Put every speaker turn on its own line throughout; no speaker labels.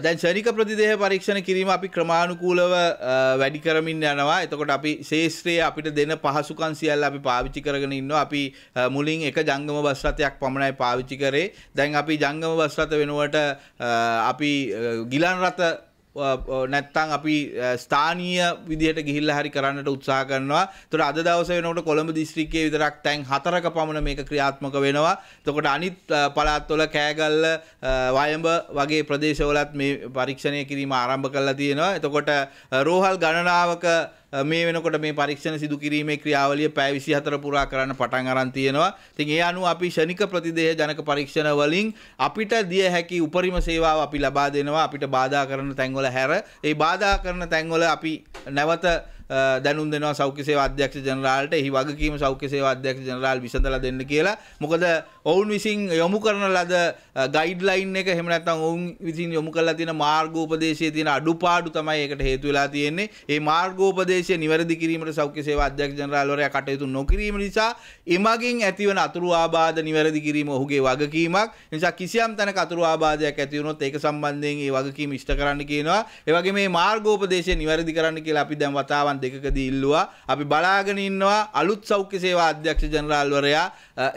දැන් ශනික ප්‍රතිදේහ පරීක්ෂණ කිරීම අපි ක්‍රමාණුකූලව වැඩි කරමින් යනවා එතකොට අපි ශේෂත්‍රයේ අපිට දෙන පහසුකම් සියල්ල අපි පාවිච්චි කරගෙන ඉන්නවා අපි මුලින් එක ජංගම බස් රථයක් පමණයි පාවිච්චි කරේ දැන් අපි ජංගම බස් රථ වෙනුවට අපි ගිලන් රථ නැත්තං අපි ස්ථානීය විදිහට ගිහිල්ල හරි කරන්නට උත්සා කරනවා තොට අද දවස වෙනට කොළඹ දිස්ත්‍රික්කේ විතරක් තැන් හතරක පමණ මේක ක්‍රියාත්මක වෙනවා තොකොට අනිත් පලාත්වොල කෑගල්ල වයඹ වගේ ප්‍රදේශවලත් මේ පරීක්ෂණය කිරීම ආරම්භ කරලා තියෙනවා එතකොට රෝහල් ගණනාවක මේ වෙනකොට මේ පරීක්ෂණ සිදු කිරීමේ ක්‍රියාවලිය පැය 24 පුරා කරන්න පටන් අරන් තියෙනවා. ඉතින් ඒ අනුව අපි ෂණික ප්‍රතිදේහ ජනක පරීක්ෂණ වලින් අපිට දිය හැකි උපරිම සේවාව අපි ලබා දෙනවා. අපිට බාධා කරන තැන්වල හැර ඒ බාධා කරන තැන්වල අපි නැවත දැනුම් දෙනවා සෞඛ්‍යසේ අධ්‍යක්ෂ ජනරාල්ට එහි වගකීම සෞඛ්‍යසේ අධ්‍යක්ෂ ජනරාල් විසඳලා දෙන්න කියලා. මොකද ඔවුන් විසින් යොමු කරන ලද ගයිඩ්ලයින් එක එහෙම නැත්නම් ඔවුන් විසින් යොමු කරලා තියෙන මාර්ගෝපදේශයේ තියෙන අඩුපාඩු තමයි ඒකට හේතු වෙලා තියෙන්නේ. මේ මාර්ගෝපදේශය නිවැරදි කිරීමට සෞඛ්‍යසේ අධ්‍යක්ෂ ජනරාල්වරයා කටයුතු නොකිරීම නිසා එමගින් ඇතිවන අතුරු ආබාධ නිවැරදි කිරීම ඔහුගේ වගකීමක්. නිසා කිසියම් තැනක අතුරු ආබාධයක් ඇති වුණොත් ඒක සම්බන්ධයෙන් ඒ වගකීම ඉෂ්ට කරන්න කියනවා. ඒ වගේ මේ මාර්ගෝපදේශය නිවැරදි කරන්න කියලා අපි දැන් වතාවන් අවසන් දෙකකදී ඉල්ලුවා. අපි බලාගෙන ඉන්නවා අලුත් සෞඛ්‍ය සේවා අධ්‍යක්ෂ ජනරාල්වරයා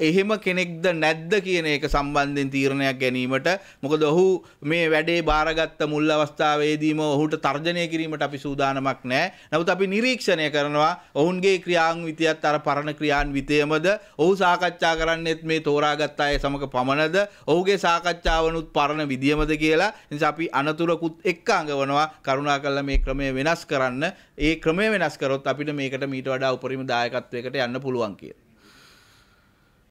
එහෙම කෙනෙක්ද නැද්ද කියන එක සම්බන්ධයෙන් තීරණයක් ගැනීමට මොකද ඔහු මේ වැඩේ බාරගත්ත මුල් අවස්ථාවේදීම ඔහුට තර්ජනය කිරීමට අපි සූදානමක් නැහැ. නමුත් අපි නිරීක්ෂණය කරනවා ඔවුන්ගේ ක්‍රියාන්විතයත් අර පරණ ක්‍රියාන්විතයමද ඔහු සාකච්ඡා කරන්නෙත් මේ තෝරාගත් අය සමග පමණද ඔහුගේ සාකච්ඡාවනුත් පරණ විදියමද කියලා නිසා අපි අනතුරකුත් එක්ක අඟවනවා කරුණාකරලා මේ ක්‍රමය වෙනස් කරන්න. ඒ ක්‍රමය වෙනස් කරොත් අපිට මේකට මීට වඩා උපරිම දායකත්වයකට යන්න පුළුවන් කිය